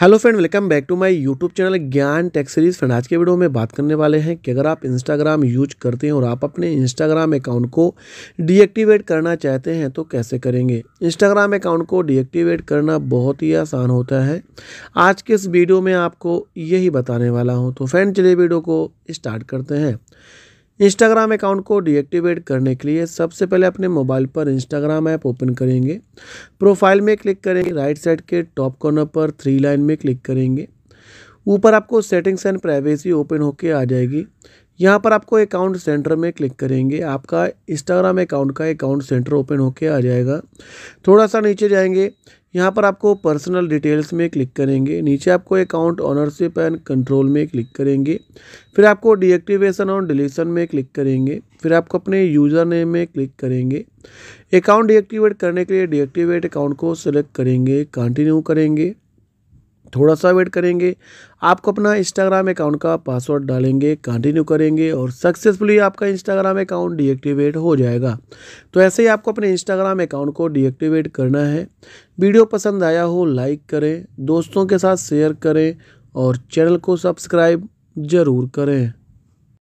hello friend welcome back to my YouTube channel Gyan tech series friend आज के video में बात करने वाले हैं कि अगर आप इंस्टाग्राम यूज करते हैं और आप अपने इंस्टाग्राम अकाउंट को डीएक्टिवेट करना चाहते हैं तो कैसे करेंगे इंस्टाग्राम अकाउंट को डीएक्टिवेट करना बहुत ही आसान होता है आज के इस वीडियो में आपको यही बताने वाला हूँ तो फ्रेंड चलिए वीडियो को स्टार्ट करते हैं इंस्टाग्राम अकाउंट को डीएक्टिवेट करने के लिए सबसे पहले अपने मोबाइल पर इंस्टाग्राम ऐप ओपन करेंगे प्रोफाइल में क्लिक करेंगे राइट साइड के टॉप कॉर्नर पर थ्री लाइन में क्लिक करेंगे ऊपर आपको सेटिंग्स एंड प्राइवेसी ओपन होकर आ जाएगी यहाँ पर आपको अकाउंट सेंटर में क्लिक करेंगे आपका इंस्टाग्राम अकाउंट का अकाउंट सेंटर ओपन होकर आ जाएगा थोड़ा सा नीचे जाएंगे यहाँ पर आपको पर्सनल डिटेल्स में क्लिक करेंगे नीचे आपको अकाउंट ऑनरशिप एंड कंट्रोल में क्लिक करेंगे फिर आपको डीएक्टिवेशन और डिलीशन में क्लिक करेंगे फिर आपको अपने यूज़र नेम में क्लिक करेंगे अकाउंट डीएक्टिवेट करने के लिए डीएक्टिवेट अकाउंट को सिलेक्ट करेंगे कंटिन्यू करेंगे थोड़ा सा वेट करेंगे आपको अपना इंस्टाग्राम अकाउंट का पासवर्ड डालेंगे कंटिन्यू करेंगे और सक्सेसफुली आपका इंस्टाग्राम अकाउंट डीएक्टिवेट हो जाएगा तो ऐसे ही आपको अपने इंस्टाग्राम अकाउंट को डीएक्टिवेट करना है वीडियो पसंद आया हो लाइक करें दोस्तों के साथ शेयर करें और चैनल को सब्सक्राइब ज़रूर करें